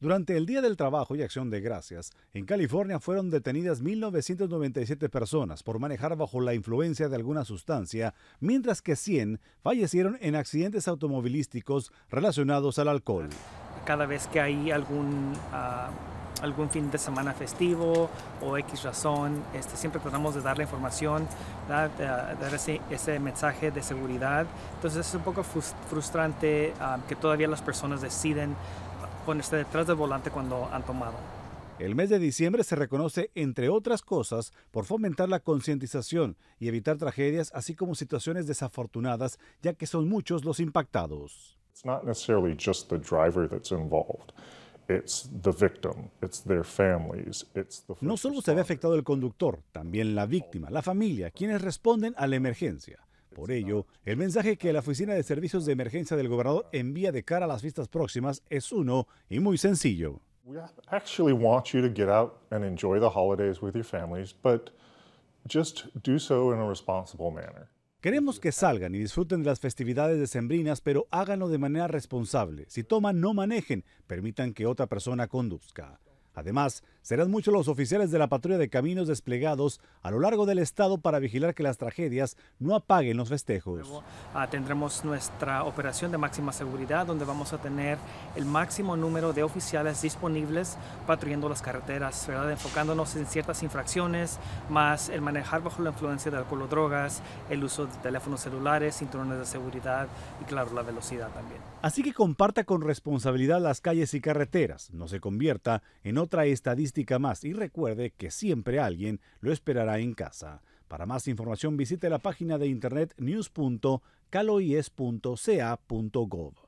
Durante el Día del Trabajo y Acción de Gracias, en California fueron detenidas 1.997 personas por manejar bajo la influencia de alguna sustancia, mientras que 100 fallecieron en accidentes automovilísticos relacionados al alcohol. Cada vez que hay algún, ah, algún fin de semana festivo o X razón, este, siempre tratamos de dar la información, dar, dar ese, mensaje de seguridad. Entonces es un poco frustrante ah, que todavía las personas deciden con este detrás del volante cuando han tomado. El mes de diciembre se reconoce, entre otras cosas, por fomentar la concientización y evitar tragedias, así como situaciones desafortunadas, ya que son muchos los impactados. No solo se ve afectado el conductor, también la víctima, la familia, quienes responden a la emergencia. Por ello, el mensaje que la Oficina de Servicios de Emergencia del Gobernador envía de cara a las fiestas próximas es uno y muy sencillo. Queremos que salgan y disfruten de las festividades decembrinas, pero háganlo de manera responsable. Si toman, no manejen, permitan que otra persona conduzca. Además, serán muchos los oficiales de la patrulla de caminos desplegados a lo largo del estado para vigilar que las tragedias no apaguen los festejos. Ah, tendremos nuestra operación de máxima seguridad donde vamos a tener el máximo número de oficiales disponibles patrullando las carreteras, enfocándonos en ciertas infracciones, más el manejar bajo la influencia de alcohol o drogas, el uso de teléfonos celulares, cinturones de seguridad y claro, la velocidad también. Así que comparta con responsabilidad las calles y carreteras, no se convierta en otro otra estadística más y recuerde que siempre alguien lo esperará en casa. Para más información visite la página de internet news.caloies.ca.gov.